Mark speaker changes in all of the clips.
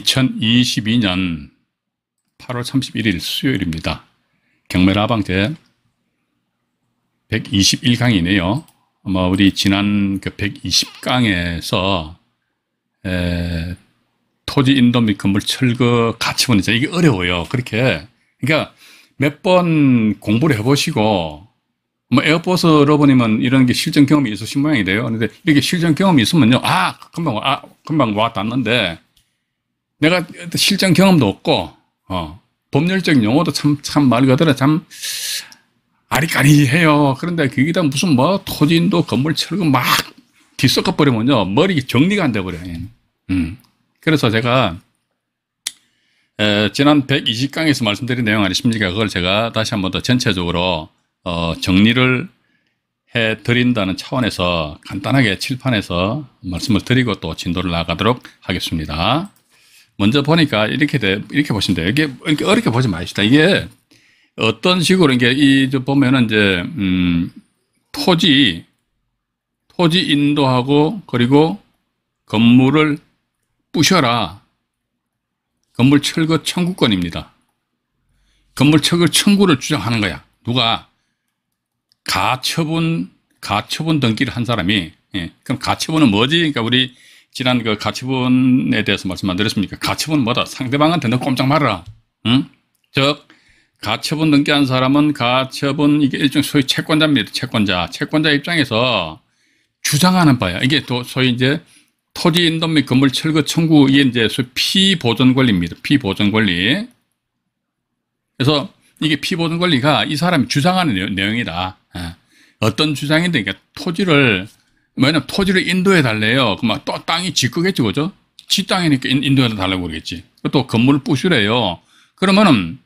Speaker 1: 2022년 8월 31일 수요일입니다. 경매 라방제 121강이네요. 아마 우리 지난 그 120강에서 에, 토지 인도 및 건물 철거 가치문 있 이게 어려워요. 그렇게 그러니까 몇 번 공부를 해보시고 뭐 에어버스 러버님은 이런 게 실전 경험이 있으신 모양이 돼요. 그런데 이렇게 실전 경험이 있으면요, 아 금방 와, 금방 와 닿는데 내가 실전 경험도 없고, 어, 법률적 용어도 참, 참 말 그대로 참 아리까리해요. 그런데 거기다 그 무슨 뭐토진도 건물 철거 막 뒤섞어 버리면요. 머리 정리가 안 돼 버려요. 음. 그래서 제가 에, 지난 120강에서 말씀드린 내용 아니십니까? 그걸 제가 다시 한번 더 전체적으로 어, 정리를 해 드린다는 차원에서 간단하게 칠판에서 말씀을 드리고 또 진도를 나가도록 하겠습니다. 먼저 보니까 이렇게 돼, 이렇게 보신면요 이게 이렇게 어렵게 보지 마시다. 이게 어떤 식으로 이게 이 보면은 이제 음, 토지 토지 인도하고 그리고 건물을 부셔라. 건물 철거 청구권입니다. 건물 철거 청구를 주장하는 거야. 누가 가처분 가처분 등기를 한 사람이 예. 그럼 가처분은 뭐지? 그러니까 우리 지난 그가치분에 대해서 말씀 안 드렸습니까? 가치분 뭐다? 상대방한테 너 꼼짝 말아라. 응? 즉, 가처분 넘기한 사람은 가처분 이게 일종 소위 채권자입니다. 채권자. 채권자 입장에서 주장하는 바야. 이게 또 소위 이제 토지인도 및 건물 철거 청구 이게 이제 소위 피보존 권리입니다. 피보존 권리. 그래서 이게 피보존 권리가 이 사람이 주장하는 내용이다. 예. 어떤 주장인데 그러니까 토지를 왜냐면 토지를 인도해 달래요. 그러면 또 땅이 지 거겠지, 그죠? 지 땅이니까 인도해 달라고 그러겠지. 또 건물을 부수래요. 그러면은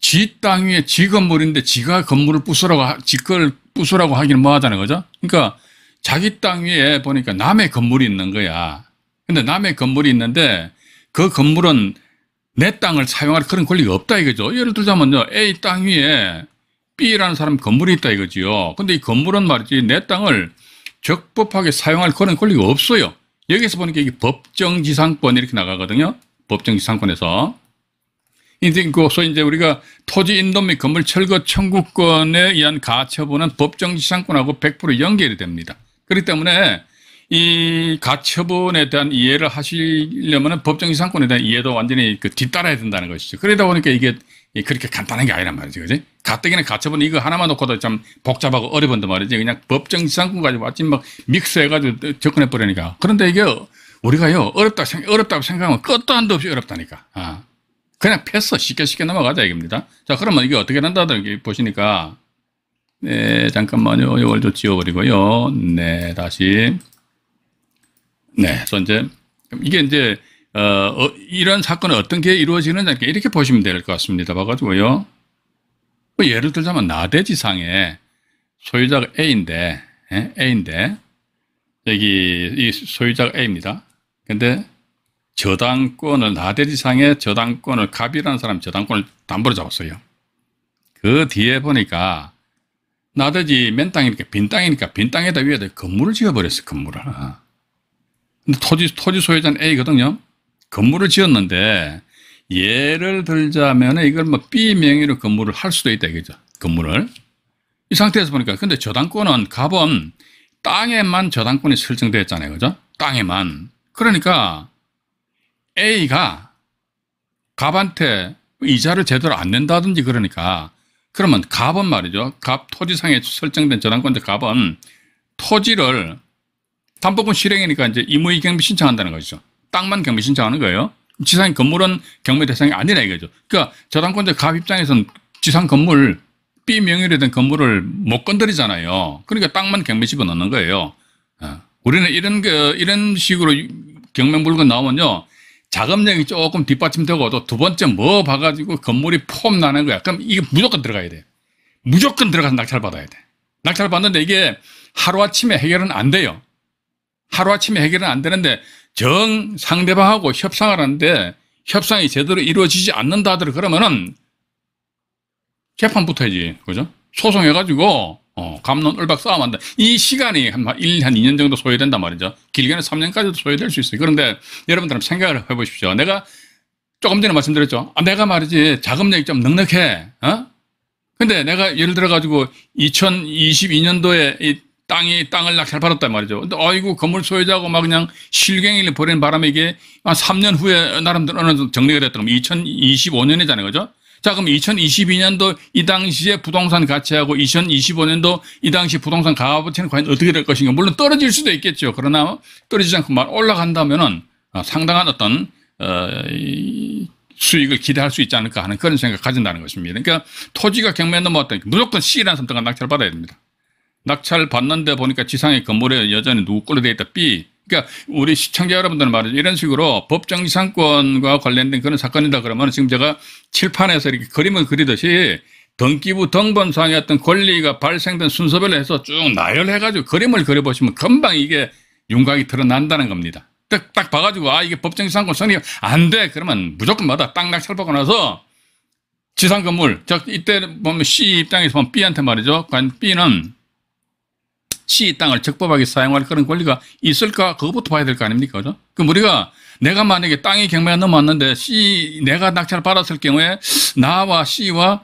Speaker 1: 지 땅 위에 지 건물인데 지가 건물을 부수라고, 지걸 부수라고 하기는 뭐 하자는 거죠? 그러니까 자기 땅 위에 보니까 남의 건물이 있는 거야. 근데 남의 건물이 있는데 그 건물은 내 땅을 사용할 그런 권리가 없다 이거죠. 예를 들자면요. A 땅 위에 B라는 사람 건물이 있다 이거지요. 근데 이 건물은 말이지 내 땅을 적법하게 사용할 그런 권리가 없어요. 여기서 보니까 이게 법정지상권 이렇게 나가거든요. 법정지상권에서. 그래서 이제 우리가 토지 인도 및 건물 철거 청구권에 의한 가처분은 법정지상권하고 100% 연결이 됩니다. 그렇기 때문에 이 가처분에 대한 이해를 하시려면 법정지상권에 대한 이해도 완전히 그 뒤따라야 된다는 것이죠. 그러다 보니까 이게 그렇게 간단한 게 아니란 말이지, 그지? 가뜩이나 가처분 이거 하나만 놓고도 참 복잡하고 어려운데 말이지. 그냥 법정 지상권 가지고 마침 막 믹스해가지고 접근해 버리니까. 그런데 이게 우리가요, 어렵다, 어렵다고 생각하면 끝도 한도 없이 어렵다니까. 아. 그냥 패스 쉽게 쉽게 넘어가자 이겁니다. 자, 그러면 이게 어떻게 된다든 보시니까. 네, 잠깐만요. 이걸 좀 지워버리고요. 네, 다시. 네, 그 이제, 이게 이제 어, 어 이런 사건은 어떤 게 이루어지느냐 이렇게 보시면 될 것 같습니다. 봐가지고요. 뭐 예를 들자면 나대지상에 소유자가 A인데 예? A인데 여기 이 소유자가 A입니다. 근데 저당권을 나대지상에 저당권을 갑이라는 사람 저당권을 담보로 잡았어요. 그 뒤에 보니까 나대지 맨 땅이니까 빈 땅이니까 빈 땅에다 위에다 건물을 지어버렸어 요 건물을. 아. 근데 토지 토지 소유자는 A거든요. 건물을 지었는데 예를 들자면 이걸 뭐 B 명의로 건물을 할 수도 있다 이거죠. 건물을. 이 상태에서 보니까 근데 저당권은 갑은 땅에만 저당권이 설정되어 있잖아요. 그죠? 땅에만. 그러니까 A가 갑한테 이자를 제대로 안 낸다든지 그러니까 그러면 갑은 말이죠. 갑 토지상에 설정된 저당권자 갑은 토지를 담보권 실행이니까 이제 임의경비 신청한다는 것이죠. 땅만 경매 신청하는 거예요. 지상 건물은 경매 대상이 아니라 이거죠. 그러니까 저당권자 가입 장에서는 지상 건물 B 명의로 된 건물을 못 건드리잖아요. 그러니까 땅만 경매 집어넣는 거예요. 어. 우리는 이런 그 이런 식으로 경매 물건 나오면요. 자금력이 조금 뒷받침되고도 두 번째 뭐 봐가지고 건물이 폼 나는 거야. 그럼 이게 무조건 들어가야 돼. 무조건 들어가서 낙찰 받아야 돼. 낙찰 받는데 이게 하루아침에 해결은 안 돼요. 하루아침에 해결은 안 되는데 정 상대방하고 협상을 하는데 협상이 제대로 이루어지지 않는다들 하더 그러면은 재판부터 해지. 그죠? 소송해가지고, 어, 감론 을박 싸움 한다. 이 시간이 한, 1, 한 2년 정도 소요된단 말이죠. 길게는 3년까지도 소요될 수 있어요. 그런데 여러분들 은 생각을 해보십시오. 내가 조금 전에 말씀드렸죠. 아, 내가 말이지 자금력이 좀 넉넉해. 어? 근데 내가 예를 들어가지고 2022년도에 이 땅이 땅을 낙찰 받았단 말이죠. 근데 아이고 건물 소유자하고 막 그냥 실갱이를 버이는 바람에 이게 한 3년 후에 나름대로 어느 정도 정리가 됐던 거면 2025년이잖아요. 그죠? 자, 그럼 2022년도 이 당시에 부동산 가치하고 2025년도 이 당시 부동산 가치는 과연 어떻게 될 것인가? 물론 떨어질 수도 있겠죠. 그러나 떨어지지 않고 만 올라간다면은 어, 상당한 어떤 어, 수익을 기대할 수 있지 않을까 하는 그런 생각 을 가진다는 것입니다. 그러니까 토지가 경매 넘어왔다 뭐 무조건 C라는 선택을낙찰 받아야 됩니다. 낙찰 받는데 보니까 지상의 건물에 여전히 누구 걸로 되어 있다. B. 그러니까 우리 시청자 여러분들은 말이죠. 이런 식으로 법정지상권과 관련된 그런 사건이다 그러면 지금 제가 칠판에서 이렇게 그림을 그리듯이 등기부 등본상의 어떤 권리가 발생된 순서별로 해서 쭉 나열해가지고 그림을 그려보시면 금방 이게 윤곽이 드러난다는 겁니다. 딱, 딱 봐가지고 아 이게 법정지상권 성립 안 돼. 그러면 무조건 받아. 땅 낙찰 받고 나서 지상건물. 저 이때 보면 C 입장에서 보면 B한테 말이죠. 과연 B는 시 땅을 적법하게 사용할 그런 권리가 있을까? 그것부터 봐야 될 거 아닙니까? 그죠? 그럼 우리가 내가 만약에 땅이 경매가 넘어왔는데 C, 내가 낙찰을 받았을 경우에 나와 C와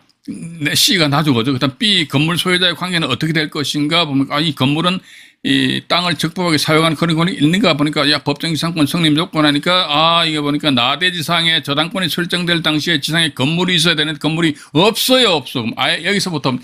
Speaker 1: C가 나주거죠. 그다음 B 건물 소유자의 관계는 어떻게 될 것인가 보면 아, 이 건물은 이 땅을 적법하게 사용하는 그런 권이 있는가 보니까 야 법정 지상권 성립 조건 하니까 아 이게 보니까 나대지상에 저당권이 설정될 당시에 지상에 건물이 있어야 되는 건물이 없어요 없어. 그럼 아예 여기서부터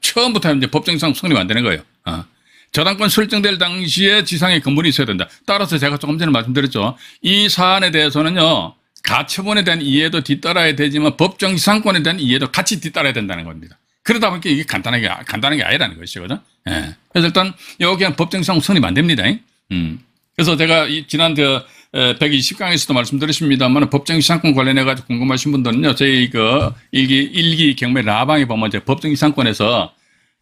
Speaker 1: 처음, 부터 이제 법정상 성립 안 되는 거예요. 어. 저당권 설정될 당시에 지상에 건물이 있어야 된다. 따라서 제가 조금 전에 말씀드렸죠. 이 사안에 대해서는요. 가처분에 대한 이해도 뒤따라야 되지만 법정 지상권에 대한 이해도 같이 뒤따라야 된다는 겁니다. 그러다 보니까 이게 간단하게 간단한 게 아니라는 것이거든. 예. 그래서 일단 여기한 법정상 성립 안 됩니다. 음. 그래서 제가 지난 그 120강에서도 말씀드렸습니다만 법정이상권 관련해 가지고 궁금하신 분들은요 저희 그 일기 일기 경매 라방에 보면 이제 법정이상권에서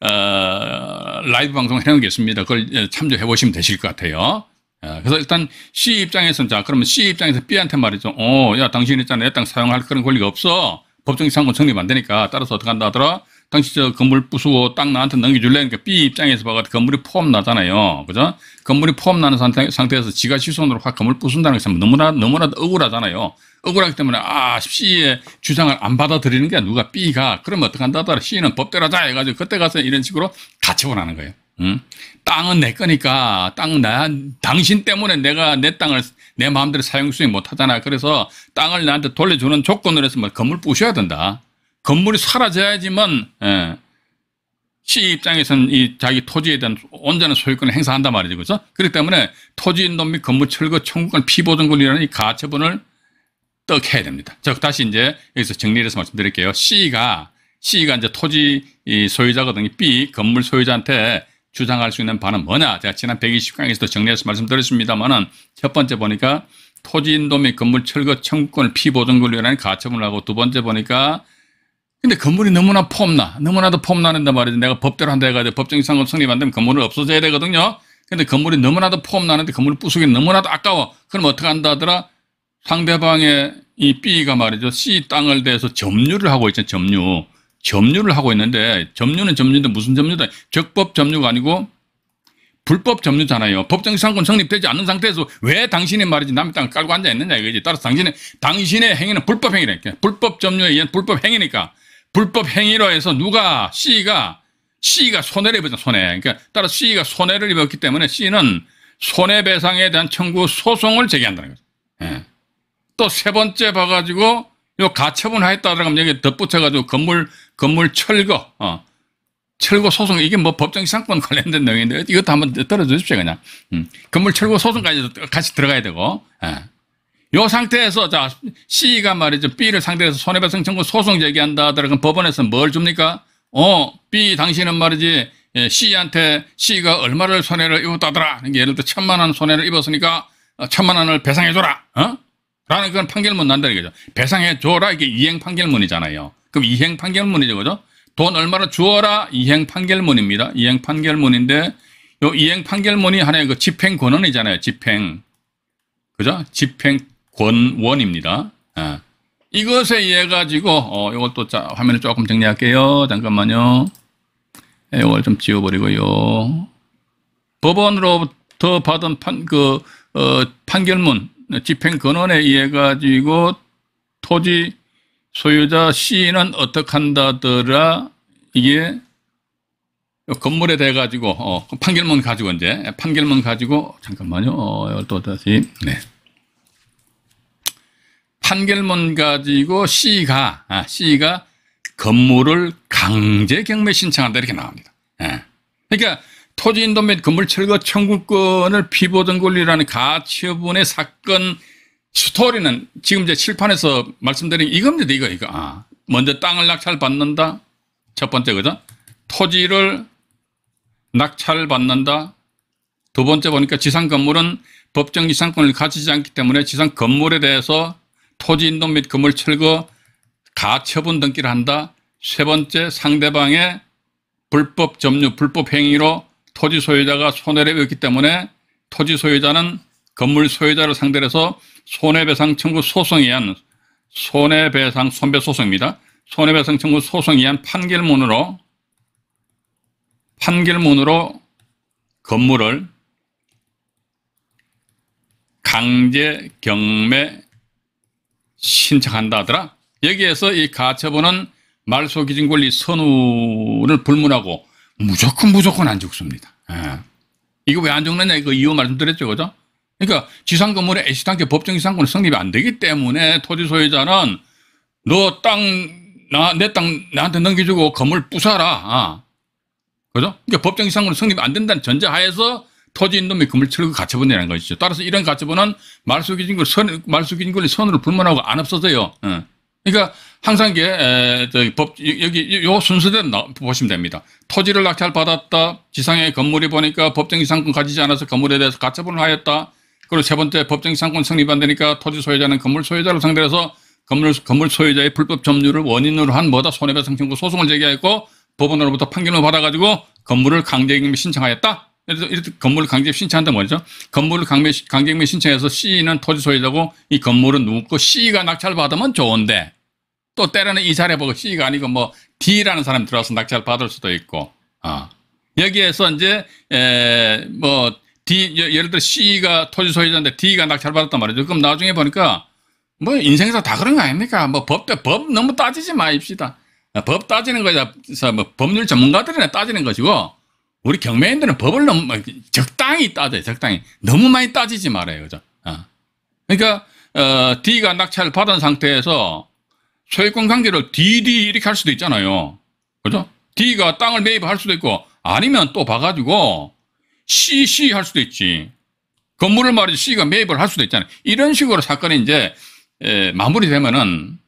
Speaker 1: 어, 라이브 방송을 해놓은 게 있습니다. 그걸 예, 참조해 보시면 되실 것 같아요. 예, 그래서 일단 C 입장에서는 자 그러면 C 입장에서 B한테 말이죠. 어야 당신 있잖아 내 땅 사용할 그런 권리가 없어. 법정이상권 성립 안 되니까 따라서 어떻게 한다 하더라. 당시저 건물 부수고 땅 나한테 넘겨줄래? 그니까 B 입장에서 봐가 건물이 포함 나잖아요. 그죠? 건물이 포함 나는 상태, 상태에서 지가 시손으로확 건물 부순다는 게참 너무나, 너무나 억울하잖아요. 억울하기 때문에 아, C의 주장을 안 받아들이는 게 누가 B가 그러면 어떡한다 하더라. C는 법대로 하자 해가지고 그때 가서 이런 식으로 같이 원하는 거예요. 응? 땅은 내 거니까 땅 나 당신 때문에 내가 내 땅을 내 마음대로 사용 수행 못 하잖아. 그래서 땅을 나한테 돌려주는 조건으로 해서 뭐 건물 부셔야 된다. 건물이 사라져야지만 예, 시 입장에서는 이 자기 토지에 대한 온전한 소유권을 행사한단 말이죠. 그렇죠? 그렇기 때문에 토지인돈 및 건물 철거 청구권 피보증권이라는 이 가처분을 떡해야 됩니다. 즉 다시 이제 여기서 정리를 해서 말씀드릴게요. C가 C가 이제 토지 소유자거든요. B 건물 소유자한테 주장할 수 있는 바는 뭐냐? 제가 지난 120강에서도 정리해서 말씀드렸습니다만은 첫 번째 보니까 토지인도 및 건물 철거 청구권 피보증 권리라는 가처분을 하고 두 번째 보니까 근데 건물이 너무나 폼나, 너무나도 폼나는데 말이지. 내가 법대로 한다 해가지고 법정이상금 성립 한다면 건물을 없어져야 되거든요. 근데 건물이 너무나도 폼나는데 건물 부수기 너무나도 아까워. 그럼 어떻게 한다더라? 하 상대방의 이 B가 말이죠. C 땅을 대해서 점유를 하고 있잖아 점유. 점유를 하고 있는데 점유는 점유인데 무슨 점유다? 적법 점유가 아니고 불법 점유잖아요. 법정상권 성립되지 않는 상태에서 왜 당신이 말이지 남의 땅을 깔고 앉아 있느냐 이거지. 따라서 당신의 당신의 행위는 불법 행위라니까. 불법 점유에 의한 불법 행위니까 불법 행위로 해서 누가 C가 C가 손해를 입었죠 손해. 그러니까 따라 C가 손해를 입었기 때문에 C는 손해배상에 대한 청구 소송을 제기한다는 거죠. 예. 또 세 번째 봐가지고 요 가처분하였다라고 하면 여기 덧붙여가지고 건물 건물 철거 어. 철거 소송 이게 뭐 법정 상권 관련된 내용인데 이것도 한번 떨어주십시오 져 그냥 음. 건물 철거 소송까지 도 같이 들어가야 되고 예. 요 상태에서 자 C가 말이죠 B를 상대해서 손해배상 청구 소송 제기한다 하더라도 그러니까 법원에서 뭘 줍니까? 어 B 당신은 말이지 예, C한테 C가 얼마를 손해를 입었다더라 그러니까 예를 들어 천만 원 손해를 입었으니까 어, 천만 원을 배상해줘라 어? 라는 그런 판결문 난다 이거죠 배상해줘라 이게 이행 판결문이잖아요 그럼 이행 판결문이죠 그죠? 돈 얼마를 주어라 이행 판결문입니다 이행 판결문인데 요 이행 판결문이 하나의 그 집행 권한이잖아요 집행 그죠? 집행 권원입니다. 아. 이것에 의해 가지고 어, 이것도 자, 화면을 조금 정리할게요. 잠깐만요. 이걸 예, 좀 지워버리고요. 법원으로부터 받은 판, 그, 어, 판결문, 집행 권원에 의해 가지고 토지 소유자 시인어떻 한다더라 이게 건물에 대해 가지고 어, 판결문 가지고 이제 판결문 가지고 잠깐만요. 어, 또 다시 네. 판결문 가지고 C가 아, C가 건물을 강제 경매 신청한다 이렇게 나옵니다. 예. 그러니까 토지인도 및 건물 철거 청구권을 피보던 권리라는 가처분의 사건 스토리는 지금 제 칠판에서 말씀드린 이겁니다. 이거 이거. 아, 먼저 땅을 낙찰받는다. 첫 번째 거죠. 토지를 낙찰받는다. 두 번째 보니까 지상 건물은 법정 지상권을 가지지 않기 때문에 지상 건물에 대해서 토지 인동 및 건물 철거 가처분 등기를 한다. 세 번째 상대방의 불법 점유, 불법 행위로 토지 소유자가 손해를 입었기 때문에 토지 소유자는 건물 소유자를 상대로 해서 손해배상 청구 소송에 의한 손해배상 손배 소송입니다. 손해배상 청구 소송에 의한 판결문으로 판결문으로 건물을 강제 경매 신청한다 하더라. 여기에서 이 가처분은 말소기준권리 선우를 불문하고 무조건 무조건 안 적습니다. 예. 이거 왜안 적느냐 이거 이유 말씀드렸죠, 그죠? 그러니까 지상 건물의 애시당초 법정 지상권은 성립이 안 되기 때문에 토지 소유자는 너 땅 나 내 땅 나한테 넘겨주고 건물 부숴라, 아. 그죠? 그러니까 법정 지상권은 성립이 안 된다는 전제하에서 터진 놈이 금을 틀고 가처분이라는 것이죠. 따라서 이런 가처분은 말숙이진 걸 선, 말숙이진 걸 선으로 불문하고 안 없어져요. 예. 그러니까 항상 이게 에, 법 여기 요 순서대로 보시면 됩니다. 토지를 낙찰 받았다. 지상의 건물이 보니까 법정 이상권 가지지 않아서 건물에 대해서 가처분을 하였다. 그리고 세 번째 법정 이상권 성립 안 되니까 토지 소유자는 건물 소유자를 상대로 해서 건물 건물 소유자의 불법 점유를 원인으로 한 뭐다 손해배상 청구 소송을 제기하였고 법원으로부터 판결을 받아가지고 건물을 강제임금 신청하였다. 그래서 이렇게 건물을 강제 신청한다 뭐죠? 건물을 강매, 강경매 신청해서 C는 토지 소유자고 이 건물은 누구 C가 낙찰 받으면 좋은데 또 때로는 이사리에 보고 C가 아니고 뭐 D라는 사람이 들어와서 낙찰 받을 수도 있고 아 여기에서 이제 에, 뭐 D 예를 들어 C가 토지 소유자인데 D가 낙찰 받았단 말이죠. 그럼 나중에 보니까 뭐 인생에서 다 그런 거 아닙니까? 뭐 법대 법 너무 따지지 마십시다법 어, 따지는 거야. 뭐 법률 전문가들이나 따지는 것이고 우리 경매인들은 법을 너무 적당히 따져요. 적당히 너무 많이 따지지 말아요, 그죠? 어. 그러니까 어, D가 낙찰을 받은 상태에서 소유권 관계를 DD 이렇게 할 수도 있잖아요, 그죠? D가 땅을 매입할 수도 있고 아니면 또 봐가지고 CC 할 수도 있지. 건물을 말이지 C가 매입을 할 수도 있잖아요. 이런 식으로 사건이 이제 에, 마무리되면은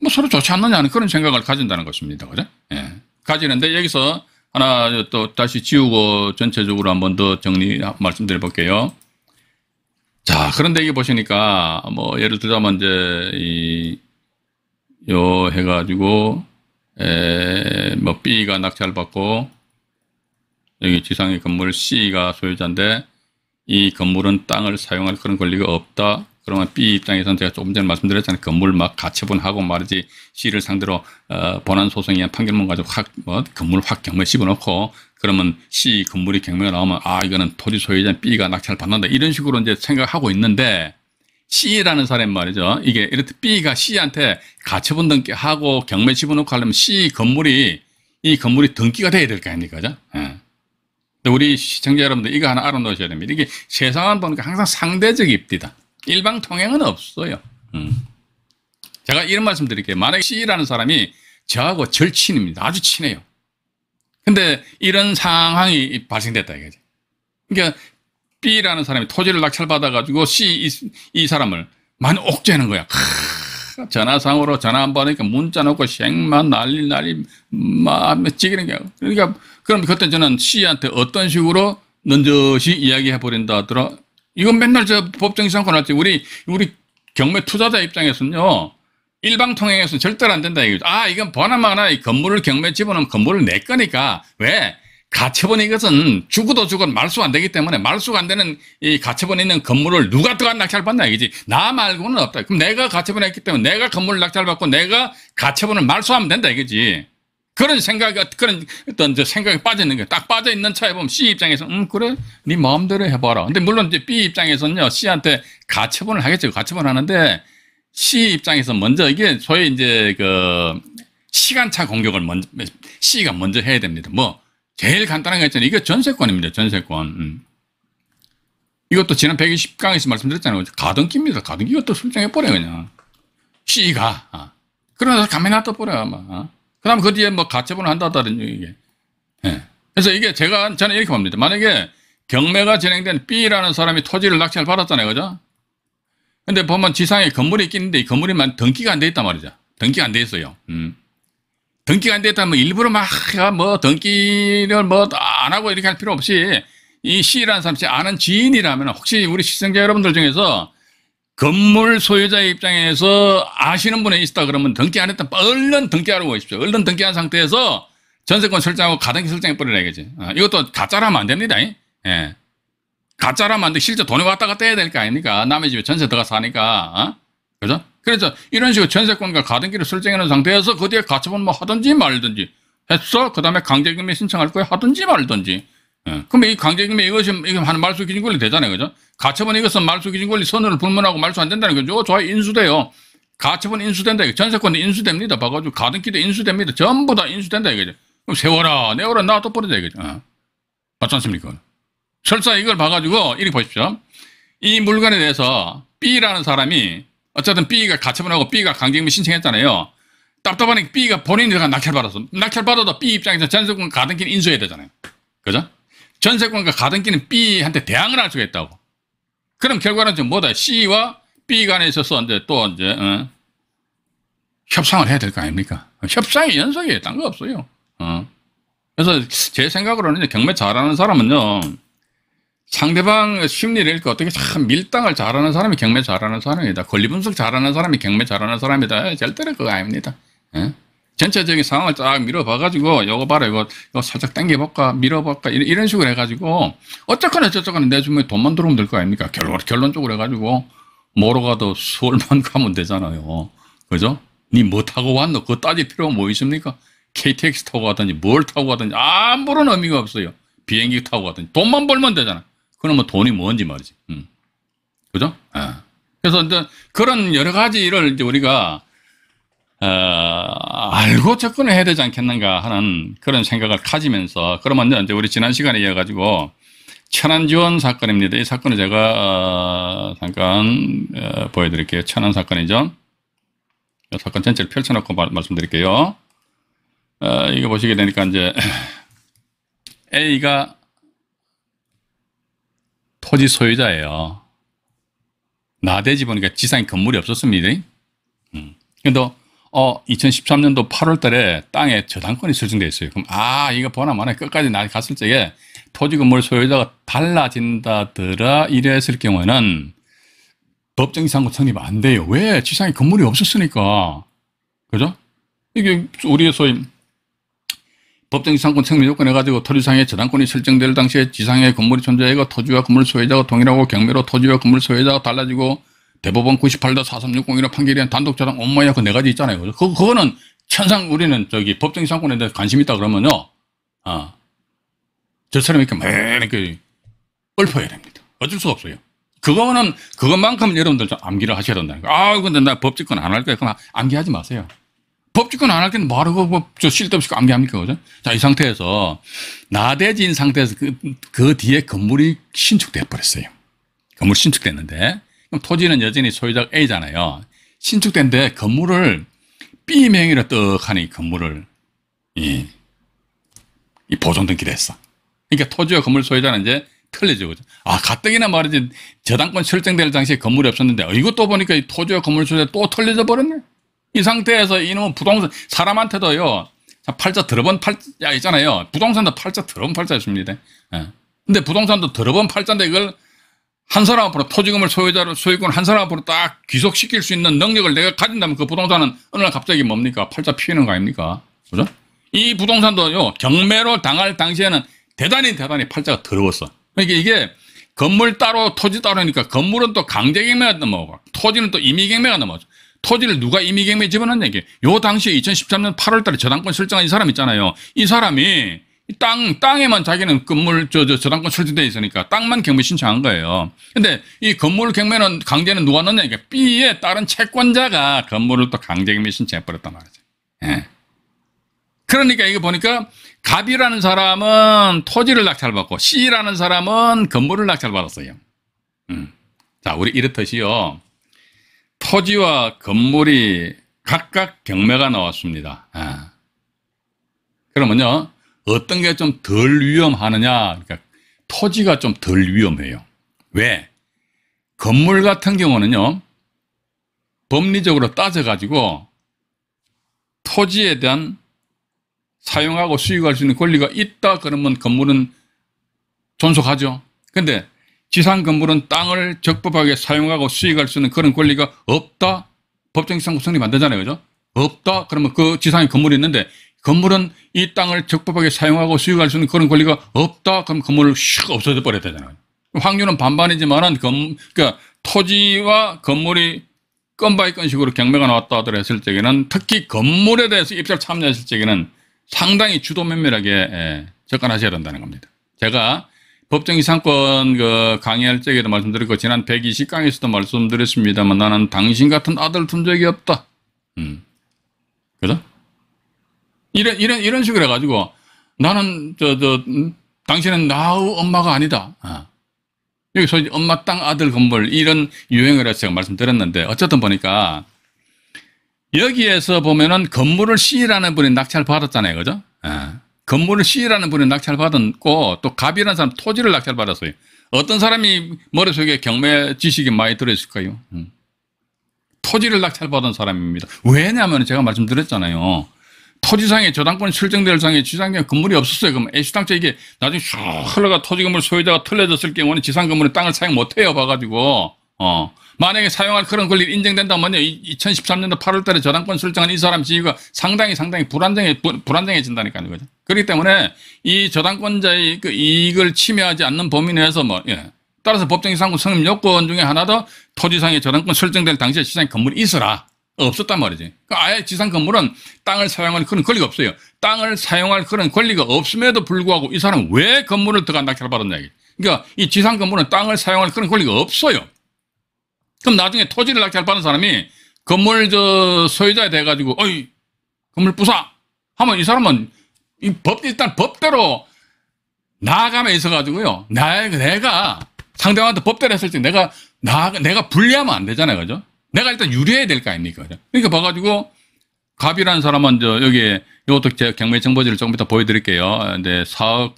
Speaker 1: 뭐 서로 좋지 않느냐는 그런 생각을 가진다는 것입니다, 그죠? 예. 가지는데 여기서 하나 또 다시 지우고 전체적으로 한 번 더 정리 말씀드려 볼게요. 자, 그런데 이게 보시니까 뭐 예를 들자면 이제 이 요 해가지고 에뭐 B가 낙찰 받고 여기 지상의 건물 C가 소유자인데 이 건물은 땅을 사용할 그런 권리가 없다. 그러면 B 입장에서는 제가 조금 전에 말씀드렸잖아요. 건물 막 가처분하고 말이지 C를 상대로 어, 본안 소송이의 판결문 가지고 확 뭐, 건물 확 경매 씹어놓고 그러면 C 건물이 경매가 나오면 아 이거는 토지 소유자 B가 낙찰 받는다 이런 식으로 이제 생각하고 있는데 C라는 사람 말이죠. 이게 이렇듯 B가 C한테 가처분 등기하고 경매 씹어놓고 하려면 C 건물이 이 건물이 등기가 돼야 될 거 아닙니까? 그죠? 예. 우리 시청자 여러분들 이거 하나 알아놓으셔야 됩니다. 이게 세상을 보니까 항상 상대적입니다. 일방통행은 없어요. 음. 제가 이런 말씀 드릴게요. 만약에 C라는 사람이 저하고 절친입니다. 아주 친해요. 근데 이런 상황이 발생됐다 이거지. 그러니까 B라는 사람이 토지를 낙찰받아가지고 C 이, 이 사람을 많이 옥죄는 거야. 크, 전화상으로 전화 한번 하니까 문자 놓고 쌩만 난리 난리 마음에 뭐 는 거야. 그러니까 그럼 그때 저는 C한테 어떤 식으로 넌저시 이야기해버린다 하더라 이건 맨날 저법정 이상 권할지 우리 우리 경매 투자자 입장에서는요. 일방통행에서는 절대로 안 된다 이거죠. 아 이건 버나마나 이 건물을 경매 집어넣으면 건물을 내 거니까 왜 가처분 이것은 죽어도 죽은 말수가 안 되기 때문에 말수가 안 되는 이 가처분 있는 건물을 누가 또한 낙찰 받나 이거지. 나 말고는 없다. 그럼 내가 가처분 했기 때문에 내가 건물 을 낙찰 받고 내가 가처분을 말소하면 된다 이거지. 그런 생각이 그런 어떤 생각에 빠져 있는 거예요. 딱 빠져 있는 차에 보면 C 입장에서 음 그래 네 마음대로 해봐라. 근데 물론 이제 B 입장에서는요 C한테 가처분을 하겠죠. 가처분 을 하는데 C 입장에서 먼저 이게 소위 이제 그 시간차 공격을 먼저 C가 먼저 해야 됩니다. 뭐 제일 간단한 거 있잖아요. 이게 전세권입니다. 전세권. 음. 이것도 지난 120강에서 말씀드렸잖아요. 가등기입니다. 가등기 이것도 설정해 버려 그냥 C가 아. 그러면서 가만히 놔둬 버려 아마. 아. 그다음 그 뒤에 뭐 가처분 을 한다다는 이게. 예. 그래서 이게 제가 저는 이렇게 봅니다. 만약에 경매가 진행된 B라는 사람이 토지를 낙찰 받았잖아요, 그죠? 근데 보면 지상에 건물이 있긴 있는데 이 건물이만 등기가 안 돼 있단 말이죠. 등기가 안 돼 있어요. 음. 등기가 안 돼 있다면 일부러 막 뭐 등기를 뭐 안 하고 이렇게 할 필요 없이 이 C라는 사람이 아는 지인이라면 혹시 우리 시청자 여러분들 중에서 건물 소유자의 입장에서 아시는 분이 있다 그러면 등기 안 했다. 얼른 등기하러 오십시오. 얼른 등기한 상태에서 전세권 설정하고 가등기 설정해 버려야 이거지. 아, 이것도 가짜라면 안 됩니다. 예. 가짜라면 안 돼. 실제 돈을 왔다 갔다 해야 될 거 아닙니까? 남의 집에 전세 들어가 사니까. 어? 그죠? 그래서 이런 식으로 전세권과 가등기를 설정해 놓은 상태에서 그 뒤에 가처분 뭐 하든지 말든지 했어. 그 다음에 강제금융 신청할 거야 하든지 말든지. 예. 그럼 이 강제징용이 것이 이거 하는 말소 기준 권리 되잖아요. 그죠? 가처분 이것은 말소 기준 권리 선언을 불문하고 말소 안 된다는 거죠. 좋아 인수돼요. 가처분 인수된다. 전세권도 인수됩니다. 봐가지고 가등기도 인수됩니다. 전부 다 인수된다 이거죠. 그럼 세워라, 내워라, 나또 버리자 이거죠. 아. 맞지 않습니까? 설사 이걸 봐가지고 이리 보십시오. 이 물건에 대해서 B라는 사람이 어쨌든 B가 가처분하고 B가 강제금융 신청했잖아요. 답답하니 B가 본인이 가 낙찰받았어. 낙찰받아도 B 입장에서 전세권 가등기는 인수해야 되잖아요. 그죠? 전세권과 가등기는 B한테 대항을 할 수가 있다고. 그럼 결과는 지금 뭐다? C와 B 간에 있어서 이제 또 이제 어, 협상을 해야 될 거 아닙니까? 협상이 연속이에요. 딴거 없어요. 어. 그래서 제 생각으로는 경매 잘하는 사람은요. 상대방 심리를 읽고 어떻게 참 밀당을 잘하는 사람이 경매 잘하는 사람이다. 권리 분석 잘하는 사람이 경매 잘하는 사람이다. 절대로 그거 아닙니다. 에? 예? 전체적인 상황을 쫙 밀어봐가지고 요거 봐라 이거, 이거 살짝 당겨볼까 밀어볼까 이런, 이런 식으로 해가지고 어쨌거나 저쨌거나 내 주머니에 돈만 들어오면 될 거 아닙니까? 결론, 결론적으로 해가지고 뭐로 가도 서울만 가면 되잖아요. 그죠? 니 뭐 타고 왔노? 그거 따질 필요가 뭐 있습니까? KTX 타고 가든지 뭘 타고 가든지 아무런 의미가 없어요. 비행기 타고 가든지 돈만 벌면 되잖아. 그러면 돈이 뭔지 말이지. 음. 그죠? 아. 그래서 이제 그런 여러 가지를 이제 우리가 어, 알고 접근을 해야 되지 않겠는가 하는 그런 생각을 가지면서 그러면 이제 우리 지난 시간에 이어가지고 천안지원 사건입니다. 이 사건을 제가 어, 잠깐 어, 보여드릴게요. 천안 사건이죠. 이 사건 전체를 펼쳐놓고 마, 말씀드릴게요. 어, 이거 보시게 되니까 이제 A가 토지 소유자예요. 나대지 보니까 그러니까 지상에 건물이 없었습니다. 음. 근데 어, 2013년도 8월 달에 땅에 저당권이 설정돼 있어요. 그럼 아, 이거 보나 마나 끝까지 나 갔을 적에 토지 건물 소유자가 달라진다더라 이랬을 경우에는 법정 이상권 성립 안 돼요. 왜? 지상에 건물이 없었으니까. 그죠? 이게 우리의 소위 법정 지상권 책임 요건 해가지고 토지상의 저당권이 설정될 당시에 지상에 건물이 존재하고 토지와 건물 소유자가 동일하고 경매로 토지와 건물 소유자가 달라지고 대법원 9 8 4360이라 판결이 단독자랑 엄마야 그 네 가지 있잖아요. 그, 그거는 천상 우리는 저기 법정 상권에 대해서 관심 있다 그러면요. 아, 저사람 이렇게 이막 이렇게 뻘퍼야 됩니다. 어쩔 수가 없어요. 그거는 그것만큼 은 여러분들 좀 암기를 하셔야 된다는 거예요. 아, 근데 나 법집권 안 할 거야. 그럼 암기하지 마세요. 법집권 안할 때는 말하고 뭐저 쓸데없이 암기합니까 그죠? 자이 상태에서 나대진 상태에서 그, 그 뒤에 건물이 신축돼 버렸어요. 건물 신축됐는데 그럼 토지는 여전히 소유자 가 A잖아요. 신축된데 건물을 B 명의로 떡 하니 건물을 예, 이, 이 보존등기를 했어. 그러니까 토지와 건물 소유자는 이제 틀리죠. 그죠? 아, 가뜩이나 말이지 저당권 설정될 당시에 건물이 없었는데 이것도 보니까 토지와 건물 소유자 또 틀려져 버렸네. 이 상태에서 이놈은 부동산 사람한테도요. 팔자 들어본 팔자 있잖아요. 부동산도 팔자 들어본 팔자였습니다. 예. 근데 부동산도 들어본 팔자인데 이걸 한 사람 앞으로 토지금을 소유자를 소유권 한 사람 앞으로 딱 귀속시킬 수 있는 능력을 내가 가진다면 그 부동산은 어느 날 갑자기 뭡니까 팔자 피는 우거 아닙니까 그죠? 이 부동산도요 경매로 당할 당시에는 대단히 대단히 팔자가 더러웠어. 그러니까 이게 건물 따로 토지 따로니까 건물은 또 강제경매가 넘어가고 토지는 또 임의경매가 넘어가죠. 토지를 누가 임의경매 집어넣냐 이게. 요 당시에 2013년 8월달에 저당권 설정한 이 사람 있잖아요. 이 사람이 땅, 땅에만 자기는 건물, 저, 저, 저당권 설되어 있으니까 땅만 경매 신청한 거예요. 근데 이 건물 경매는 강제는 누가 넣냐? 이게 B의 다른 채권자가 건물을 또 강제 경매 신청해버렸단 말이죠. 예. 그러니까 이거 보니까 갑이라는 사람은 토지를 낙찰받고 C라는 사람은 건물을 낙찰받았어요. 음. 자, 우리 이렇듯이요. 토지와 건물이 각각 경매가 나왔습니다. 아. 그러면요. 어떤 게 좀 덜 위험하느냐. 그러니까 토지가 좀 덜 위험해요. 왜? 건물 같은 경우는요. 법리적으로 따져가지고 토지에 대한 사용하고 수익할 수 있는 권리가 있다 그러면 건물은 존속하죠. 근데 지상 건물은 땅을 적법하게 사용하고 수익할 수 있는 그런 권리가 없다. 법정지상구 성립 안 되잖아요. 그죠? 없다. 그러면 그 지상에 건물이 있는데 건물은 이 땅을 적법하게 사용하고 수익할 수 있는 그런 권리가 없다. 그럼 건물을 슉 없어져 버려야 되잖아요. 확률은 반반이지만은 건, 그러니까 토지와 건물이 건 바이 건 식으로 경매가 나왔다 하더라 했을 적에는 특히 건물에 대해서 입찰 참여했을 적에는 상당히 주도 면밀하게 예, 접근하셔야 된다는 겁니다. 제가 법정 이상권 그 강의할 적에도 말씀드렸고 지난 120강에서도 말씀드렸습니다만 나는 당신 같은 아들 둔 적이 없다. 음. 그죠? 이런, 이런, 이런 식으로 해가지고 나는, 저, 저, 음, 당신은 나의 엄마가 아니다. 아. 여기 소위 엄마 땅 아들 건물 이런 유행을 해서 제가 말씀드렸는데 어쨌든 보니까 여기에서 보면은 건물을 C라는 분이 낙찰 받았잖아요. 그죠? 아. 건물을 C라는 분이 낙찰 받았고 또 갑이라는 사람 토지를 낙찰 받았어요. 어떤 사람이 머릿속에 경매 지식이 많이 들어있을까요? 음. 토지를 낙찰 받은 사람입니다. 왜냐하면 제가 말씀드렸잖아요. 토지상에 저당권이 설정될 상에 지상에 건물이 없었어요. 그럼 애시당초 이게 나중에 슉 흘러가 토지 건물 소유자가 틀려졌을 경우는 지상 건물에 땅을 사용 못해요. 봐가지고 어. 만약에 사용할 그런 권리 인정된다면요. 2013년도 8월 달에 저당권 설정한 이 사람 지위가 상당히 상당히 불안정해, 부, 불안정해진다니까요. 그죠? 그렇기 때문에 이 저당권자의 그 이익을 침해하지 않는 범위 내에서 뭐, 예. 따라서 법정 이상권 성립 요건 중에 하나도 토지상에 저당권 설정될 당시에 시장에 건물이 있어라. 없었단 말이지. 그러니까 아예 지상 건물은 땅을 사용할 그런 권리가 없어요. 땅을 사용할 그런 권리가 없음에도 불구하고 이 사람은 왜 건물을 더가 낙찰 받았냐. 그러니까 이 지상 건물은 땅을 사용할 그런 권리가 없어요. 그럼 나중에 토지를 낙찰 받은 사람이 건물 저 소유자에 돼가지고, 어이, 건물 부사! 하면 이 사람은 이 법, 일단 법대로 나아감에 있어가지고요. 나, 내가 상대방한테 법대로 했을 때 내가, 나, 내가 불리하면 안 되잖아요. 그죠? 내가 일단 유리해야 될 거 아닙니까? 그러니까 봐가지고 갑이라는 사람은 저 여기 이것도 제 경매 정보지를 조금 이따 보여드릴게요. 근데 4억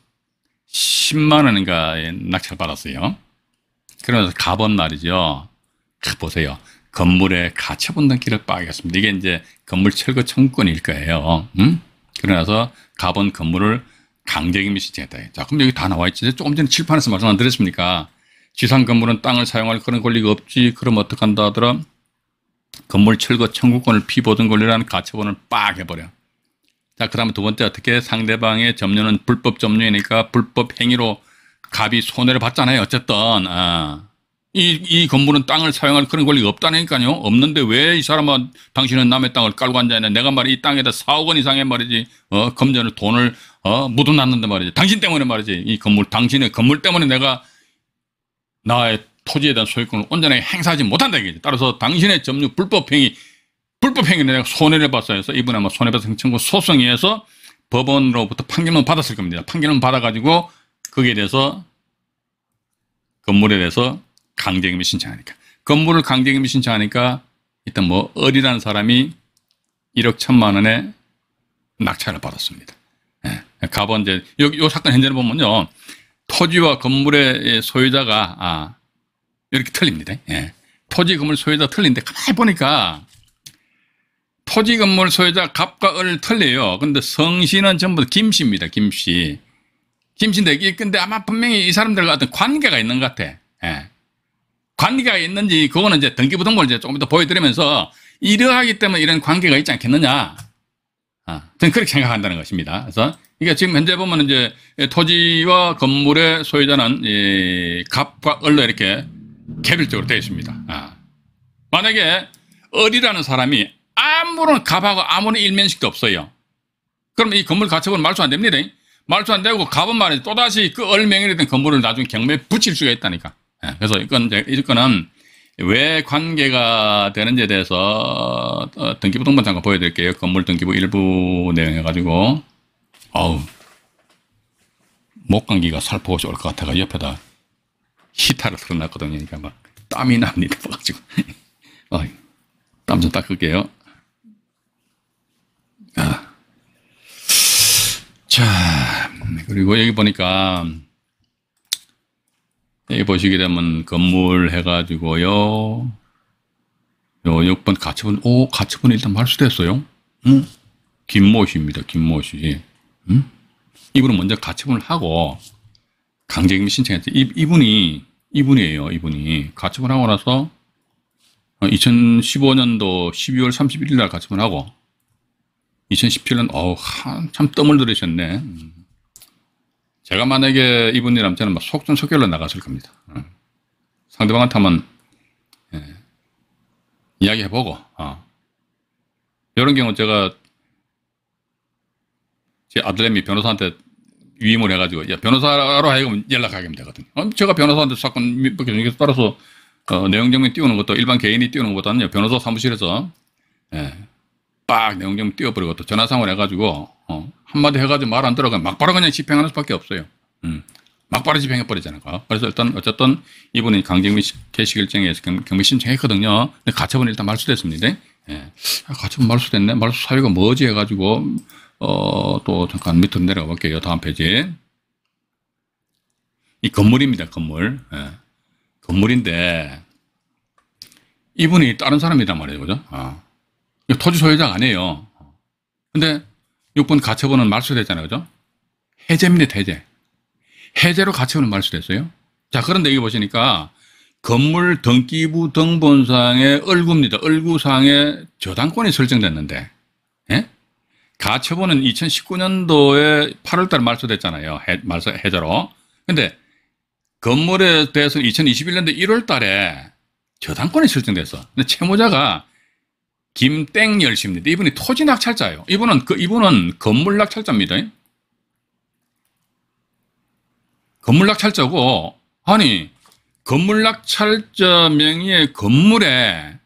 Speaker 1: 10만 원인가 예, 낙찰 받았어요. 그러면서 갑은 말이죠. 보세요. 건물의 가처분 등기를 빠겠습니다. 이게 이제 건물 철거 청구권일 거예요. 음? 그러나서 갑은 건물을 강제임의 시행했다. 자, 그럼 여기 다 나와 있지. 조금 전에 칠판에서 말씀 안 드렸습니까? 지상 건물은 땅을 사용할 그런 권리가 없지. 그럼 어떡한다 하더라? 건물 철거 청구권을 피보든 권리라는 가처분을 빡 해버려. 자, 그 다음에 두 번째 어떻게 상대방의 점유는 불법 점유이니까 불법 행위로 갑이 손해를 받잖아요. 어쨌든 아. 이, 이 건물은 땅을 사용할 그런 권리가 없다니까요. 없는데 왜 이 사람은 당신은 남의 땅을 깔고 앉아있냐. 내가 말이 이 땅에다 4억 원 이상의 말이지, 어, 금전을 돈을, 어, 묻어놨는데 말이지. 당신 때문에 말이지. 이 건물, 당신의 건물 때문에 내가 나의 토지에 대한 소유권을 온전히 행사하지 못한다 이거 따라서 당신의 점유 불법행위, 불법행위는 내가 손해를 봤어요. 서 이분 아마 손해배상 청구 소송에서 법원으로부터 판결문 받았을 겁니다. 판결문 받아가지고 거기에 대해서 건물에 대해서 강제금이 신청하니까. 건물을 강제금이 신청하니까 일단 뭐 어리라는 사람이 1억 천만 원에 낙찰을 받았습니다. 예, 예, 가본 이제 요, 요 사건 현재를 보면요. 토지와 건물의 소유자가 아, 이렇게 틀립니다. 예. 토지 건물 소유자 틀린데 가만히 보니까 토지 건물 소유자 갑과 을 틀려요. 근데 성씨는 전부 김씨입니다. 김씨. 김씨인데 근데 아마 분명히 이 사람들과 어떤 관계가 있는 것 같아. 예. 관계가 있는지 그거는 이제 등기부등본을 이제 조금 더 보여드리면서 이러하기 때문에 이런 관계가 있지 않겠느냐. 아, 저는 그렇게 생각한다는 것입니다. 그래서 그러니까 지금 현재 보면 이제 토지와 건물의 소유자는 이 갑과 을로 이렇게 개별적으로 되어 있습니다. 아. 만약에 어리라는 사람이 아무런 갑하고 아무런 일면식도 없어요. 그럼 이 건물 가처분 말소 안 됩니다. 말소 안 되고 갑은 말이 또다시 그 얼명이라든 건물을 나중에 경매에 붙일 수가 있다니까. 예. 그래서 이건 이건왜 관계가 되는지에 대해서 어, 등기부 등본 잠깐 보여드릴게요. 건물 등기부 일부 내용 해가지고 어우 목감기가 살포시 올것 같아가 옆에다 히타로 드러났거든요. 그러니까 막 땀이 납니다. 가지고 어, 땀좀 닦을게요. 아. 자, 그리고 여기 보니까 여기 보시게 되면 건물 해가지고요. 요 6번 가처분, 오, 가처분 일단 발수됐어요. 응? 김모 씨입니다. 김모 씨. 응? 이분은 먼저 가처분을 하고 강제임금 신청했대. 이, 이분이 이분이에요. 이분이 가처분 하고 나서 2015년도 12월 31일 날 가처분 하고 2017년 어우 참 뜸을 들으셨네 음. 제가 만약에 이분이라면 저는 막 속전속결로 나갔을 겁니다. 음. 상대방한테 한번 예, 이야기해보고 어. 이런 경우 제가 제 아들내미 변호사한테 위임을 해가지고 야, 변호사로 하여금 연락하게 면 되거든요. 어, 제가 변호사한테 사건 경에 따라서 어, 내용증명 띄우는 것도 일반 개인이 띄우는 것보다는 변호사 사무실에서 예, 빡 내용증명 띄워버리고 또 전화상을 해가지고 어, 한마디 해가지고 말 안 들어가면 막바로 그냥 집행하는 수밖에 없어요. 음. 막바로 집행해버리잖아요. 그래서 일단 어쨌든 이분이 강경미 개식일정에서 경미 신청했거든요. 근데 가처분 일단 말소됐습니다. 예. 아, 가처분 말소됐네. 말소 사유가 뭐지 해가지고 어, 또 잠깐 밑으로 내려가 볼게요. 다음 페이지. 이 건물입니다. 건물. 예. 건물인데 이분이 다른 사람이란 말이에요. 그죠? 아. 토지 소유자가 아니에요. 근데 6번 가처분은 말소됐잖아요. 그죠? 해제입니다. 해제. 해제로 가처분은 말소됐어요. 자, 그런데 여기 보시니까 건물 등기부 등본상의 을구입니다. 을구상의 저당권이 설정됐는데 예? 가처분은 2019년도에 8월달 말소됐잖아요. 해, 말소 해자로 근데 건물에 대해서는 2021년도 1월달에 저당권이 설정됐어. 근데 채무자가 김땡열 씨입니다. 이분이 토지 낙찰자예요. 이분은 그 이분은 건물 낙찰자입니다. 건물 낙찰자고 아니 건물 낙찰자 명의의 건물에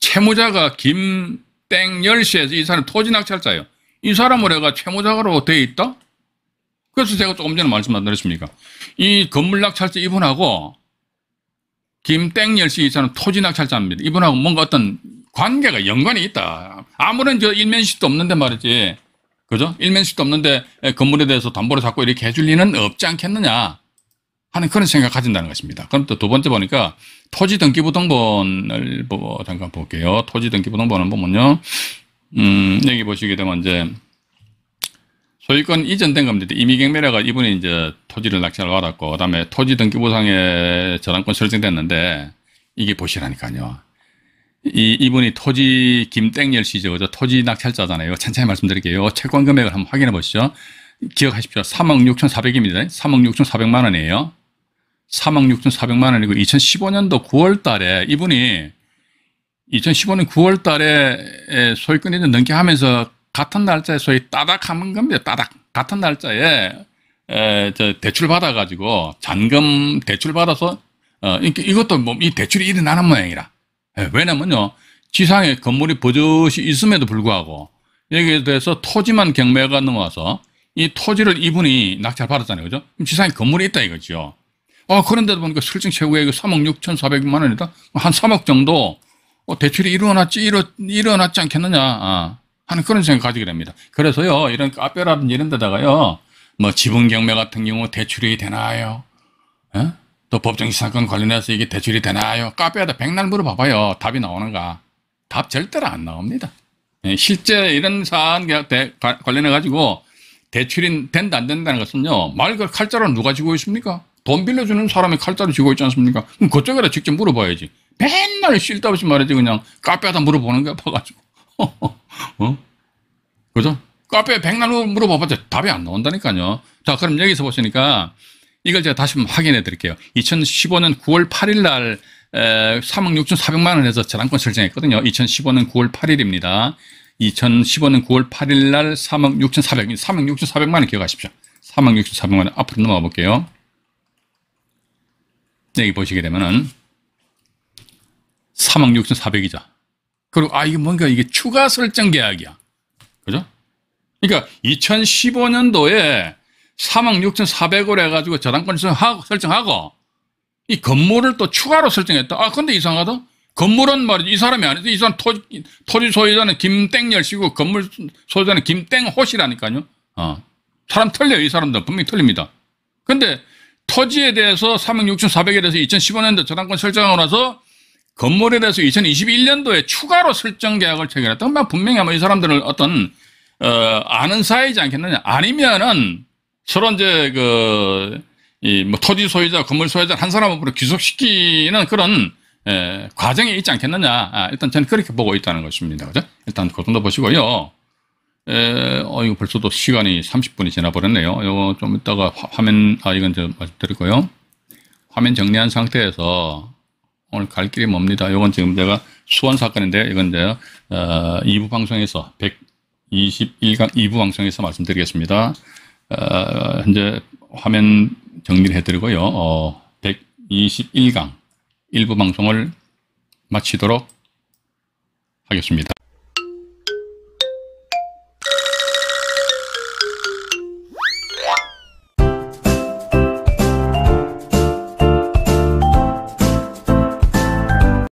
Speaker 1: 채무자가 김땡 10시에서 이 사람 토지 낙찰자예요. 이 사람을 내가 채무자로 돼 있다? 그래서 제가 조금 전에 말씀 안 드렸습니까? 이 건물 낙찰자 이분하고 김땡 10시 이 사람 토지 낙찰자입니다. 이분하고 뭔가 어떤 관계가 연관이 있다. 아무런 저 일면식도 없는데 말이지. 그죠? 일면식도 없는데 건물에 대해서 담보를 잡고 이렇게 해줄 리는 없지 않겠느냐 하는 그런 생각 가진다는 것입니다. 그럼 또 두 번째 보니까 토지 등기부 등본을 뭐 잠깐 볼게요. 토지 등기부 등본은 보면요. 음, 여기 보시게 되면 이제 소유권 이전된 겁니다. 이미경 매라가 이분이 이제 토지를 낙찰을 받았고 그다음에 토지 등기부상에 저당권 설정됐는데 이게 보시라니까요. 이, 이분이 토지 김땡열 씨죠. 그죠? 토지 낙찰자잖아요. 천천히 말씀드릴게요. 채권 금액을 한번 확인해 보시죠. 기억하십시오. 3 6,400입니다. 3 6,400만 원이에요. 3억 6,400만 원이고 2015년도 9월 달에 이분이 2015년 9월 달에 소유권이 넘게 하면서 같은 날짜에 소위 따닥 하는 겁니다. 따닥. 같은 날짜에 에, 저 대출 받아가지고 잔금 대출 받아서 어, 이것도 뭐 이 대출이 일어나는 모양이라. 에, 예, 왜냐면요. 지상에 건물이 버젓이 있음에도 불구하고 여기에 대해서 토지만 경매가 넘어와서 이 토지를 이분이 낙찰 받았잖아요. 그죠? 지상에 건물이 있다 이거죠. 어, 그런데도 보니까 실증 최고액이 3억 6,400만 원이다. 한 3억 정도 어, 대출이 일어났지, 일어, 일어났지 않겠느냐. 아, 하는 그런 생각 을 가지게 됩니다. 그래서요, 이런 카페라든지 이런 데다가요, 뭐 지분 경매 같은 경우 대출이 되나요? 에? 예? 또 법정 시사건 관련해서 이게 대출이 되나요? 카페에다 백날 물어봐봐요. 답이 나오는가? 답 절대로 안 나옵니다. 예, 실제 이런 사안 관련해 가지고 대출이 된다 안 된다는 것은요, 말 그대로 칼자로 누가 지고 있습니까? 돈 빌려주는 사람이 칼자루 쥐고 있지 않습니까? 그럼 그쪽에다 직접 물어봐야지. 맨날 쉴데 없이 말이지 그냥 카페에다 물어보는 게 아파가지고. 어? 그죠? 카페에 백날 물어봐봤자 답이 안 나온다니까요. 자, 그럼 여기서 보시니까 이걸 제가 다시 확인해 드릴게요. 2015년 9월 8일 날 3억 6,400만 원에서 재단권 설정했거든요. 2015년 9월 8일입니다. 2015년 9월 8일 날 3억 6,400, 3억 6,400만 원 기억하십시오. 3억 6,400만 원 앞으로 넘어가 볼게요. 여기 보시게 되면은 3억 6,400이자. 그리고 아 이게 뭔가 이게 추가 설정 계약이야. 그죠? 그러니까 2015년도에 3억 6 4 0 0을 해가지고 저당권 설정하고, 설정하고 이 건물을 또 추가로 설정했다. 아 근데 이상하다. 건물은 말이지 이 사람이 아니지 이 사람 토, 토지 소유자는 김땡열 씨고 건물 소유자는 김땡호 씨라니까요. 어. 사람 틀려요. 이 사람들 분명히 틀립니다. 근데 토지에 대해서 3억 6,400에 대해서 2015년도 저당권 설정하고 나서 건물에 대해서 2021년도에 추가로 설정 계약을 체결했던 다말 분명히 아마 이사람들은 어떤 어, 아는 사이지 않겠느냐 아니면은 서로 이제 그이 뭐 토지 소유자, 건물 소유자 한 사람으로 귀속시키는 그런 에, 예, 과정이 있지 않겠느냐 아, 일단 저는 그렇게 보고 있다는 것입니다. 그죠? 일단 그 정도 보시고요. 에, 어, 이거 벌써 도 시간이 30분이 지나버렸네요. 이거 좀 이따가 화, 면 아, 이건 좀 말씀드리고요. 화면 정리한 상태에서 오늘 갈 길이 뭡니다. 이건 지금 제가 수원 사건인데, 이건 이제, 어, 2부 방송에서 121강 2부 방송에서 말씀드리겠습니다. 어, 현재 화면 정리를 해드리고요. 어, 121강 1부 방송을 마치도록 하겠습니다.